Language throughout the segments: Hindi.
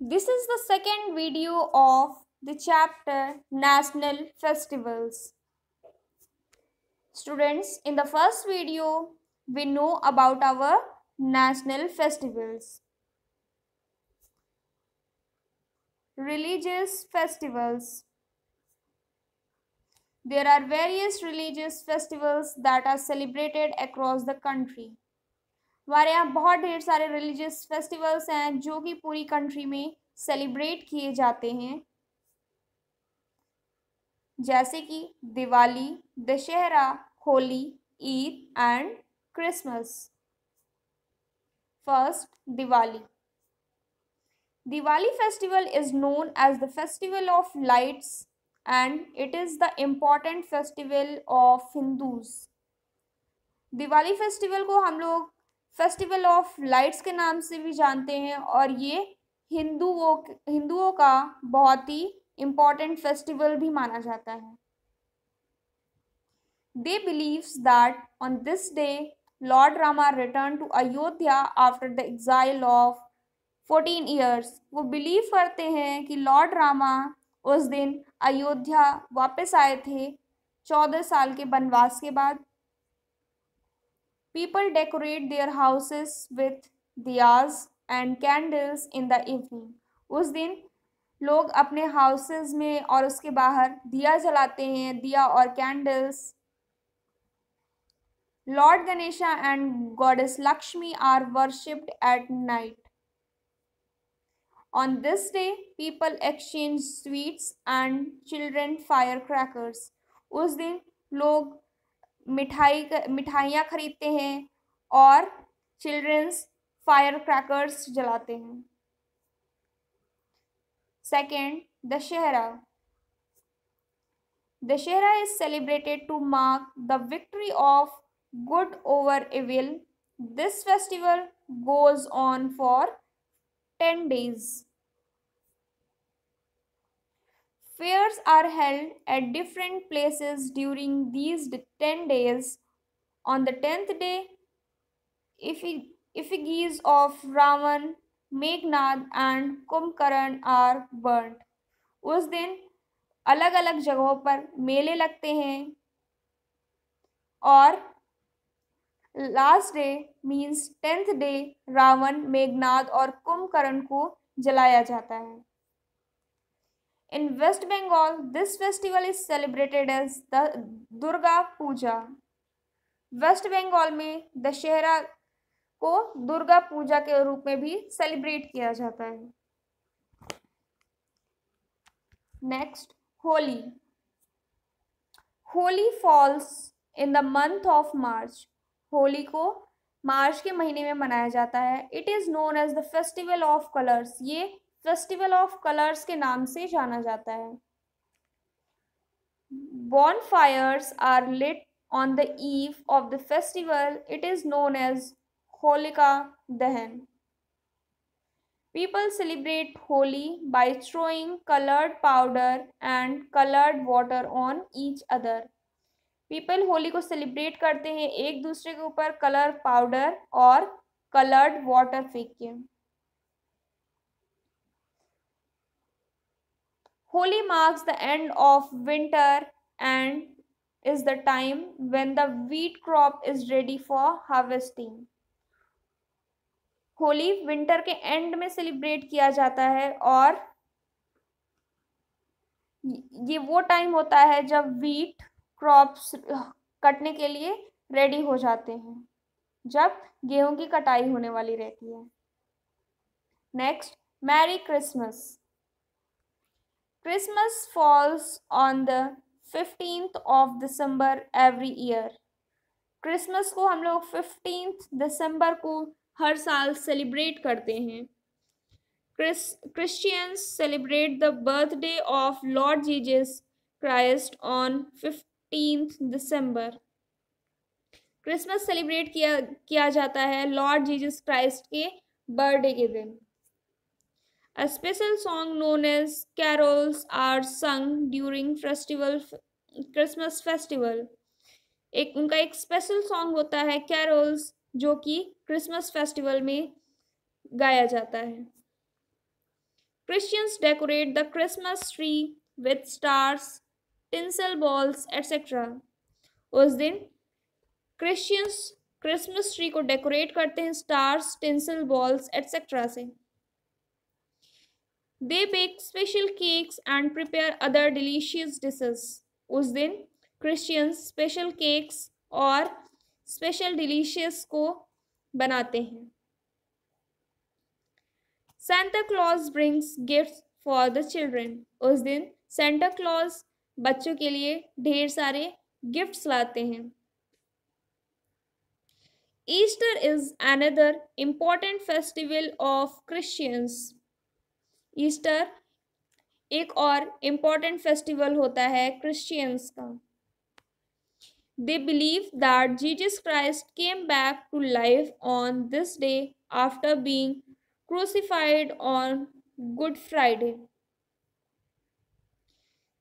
This is the second video of the chapter National Festivals. Students, in the first video, we know about our national festivals. Religious festivals. There are various religious festivals that are celebrated across the country. हमारे यहाँ बहुत ढेर सारे रिलीजियस फेस्टिवल्स हैं जो कि पूरी कंट्री में सेलिब्रेट किए जाते हैं जैसे कि Diwali Dussehra Holi Eid and Christmas first Diwali Diwali festival is known as the festival of lights and it is the important festival of Hindus Diwali festival को हम लोग फेस्टिवल ऑफ लाइट्स के नाम से भी जानते हैं और ये हिंदुओं हिंदुओं का बहुत ही इम्पॉर्टेंट फेस्टिवल भी माना जाता है they believe that on this day lord Rama return to Ayodhya after the exile of fourteen years वो बिलीव करते हैं कि लॉर्ड रामा उस दिन अयोध्या वापस आए थे चौदह साल के बनवास के बाद people decorate their houses with diyas and candles in the evening उस दिन लोग अपने हाउसेस में और उसके बाहर दिया जलाते हैं दिया और candles lord Ganesha and goddess Lakshmi are worshipped at night on this day people exchange sweets and children fire crackers उस दिन लोग मिठाई मिठाइयाँ खरीदते हैं और चिल्ड्रंस फायर क्रैकर्स जलाते हैं second Dussehra Dussehra is celebrated to mark the victory of good over evil this festival goes on for ten days Fairs are held at different places during these 10 days. On the 10th day, effigies of Ravan, Meghnad and Kumkaran are burnt. उस दिन अलग अलग जगहों पर मेले लगते हैं और last day means tenth day Ravan Meghnad और कुंभकर्ण को जलाया जाता है In West Bengal, this festival is celebrated as the Durga Puja. West Bengal में दशहरा को दुर्गा पूजा के रूप में भी सेलिब्रेट किया जाता है next Holi Holi falls in the month of March Holi को मार्च के महीने में मनाया जाता है it is known as the festival of colours ये फेस्टिवल ऑफ कलर्स के नाम से जाना जाता है bonfires are lit on the eve of the festival it is known as Holika Dahan people celebrate Holi by throwing coloured powder and coloured water on each other people Holi को सेलिब्रेट करते हैं एक दूसरे के ऊपर कलर पाउडर और कलर्ड वाटर फेंक के Holi marks the end of winter and is the time when the wheat crop is ready for harvesting Holi winter के एंड में सेलिब्रेट किया जाता है और ये वो टाइम होता है जब वीट क्रॉप्स कटने के लिए रेडी हो जाते हैं जब गेहूं की कटाई होने वाली रहती है next merry Christmas Christmas falls on the 15th of December every year. Christmas को हम लोग फिफ्टीन दिसंबर को हर साल सेलिब्रेट करते हैं Christians celebrate the birthday of lord Jesus Christ on fifteen December Christmas celebrate किया किया जाता है लॉर्ड जीजस क्राइस्ट के बर्थडे के दिन A special song known as carols are sung during festival Christmas festival. एक उनका एक स्पेशल सॉन्ग होता है कैरोल्स जो कि क्रिसमस फेस्टिवल में गाया जाता है Christians decorate the Christmas tree with stars tinsel balls etcetera उस दिन क्रिश्चियंस क्रिसमस ट्री को डेकोरेट करते हैं स्टार्स टिंसल बॉल्स एट्सेट्रा से they bake special cakes and prepare other delicious dishes उस दिन क्रिश्चियंस स्पेशल केक्स और स्पेशल डिलीशियस को बनाते हैं Santa Claus brings gift for the children उस दिन सेंटा क्लॉज बच्चों के लिए ढेर सारे गिफ्ट्स लाते हैं Easter is another important festival of Christians Easter एक और इम्पॉर्टेंट फेस्टिवल होता है क्रिश्चियंस का they believe that Jesus Christ came back to life on this day after being crucified on Good Friday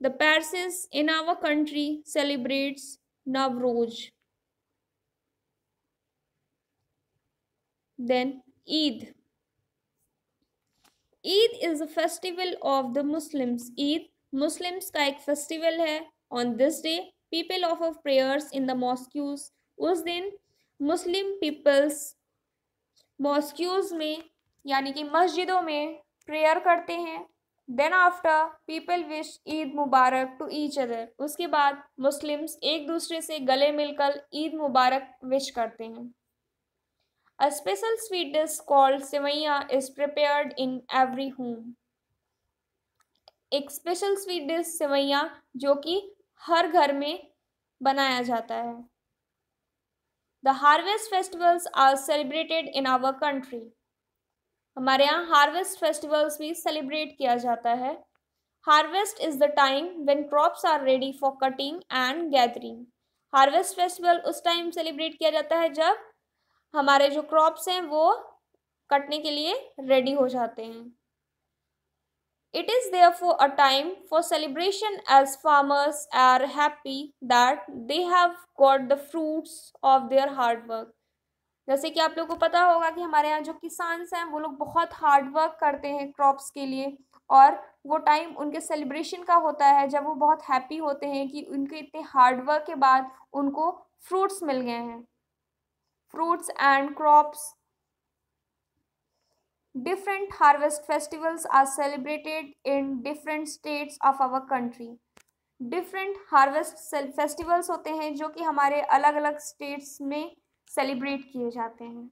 the Parsis in our country celebrates Navroz then Eid Eid is a festival of the Muslims Eid Muslims का एक फेस्टिवल है on this day people of offer prayers in the मॉस्क्यूज उस दिन मुस्लिम पीपल्स मॉस्क्यूज में यानी कि मस्जिदों में प्रेयर करते हैं then after people wish Eid Mubarak to each other उसके बाद मुस्लिम्स एक दूसरे से गले मिलकर ईद मुबारक विश करते हैं A special sweet dish called sevaiya is prepared in every home. एक स्पेशल स्वीट डिश सेवैया जो कि हर घर में बनाया जाता है the harvest festivals are celebrated in our country हमारे यहाँ हार्वेस्ट फेस्टिवल्स भी सेलिब्रेट किया जाता है harvest is the time when crops are ready for cutting and gathering harvest festival उस टाइम सेलिब्रेट किया जाता है जब हमारे जो क्रॉप्स हैं वो कटने के लिए रेडी हो जाते हैं is there therefore a time for celebration as farmers are happy that they have got the fruits of their hard work जैसे कि आप लोगों को पता होगा कि हमारे यहाँ जो किसान हैं वो लोग बहुत हार्ड वर्क करते हैं क्रॉप्स के लिए और वो टाइम उनके सेलिब्रेशन का होता है जब वो बहुत हैप्पी होते हैं कि उनके इतने हार्ड वर्क के बाद उनको फ्रूट्स मिल गए हैं fruits and crops. Different harvest festivals are celebrated in different states of our country. different harvest festivals hote hain jo ki hamare alag alag states mein celebrate kiye जाते hain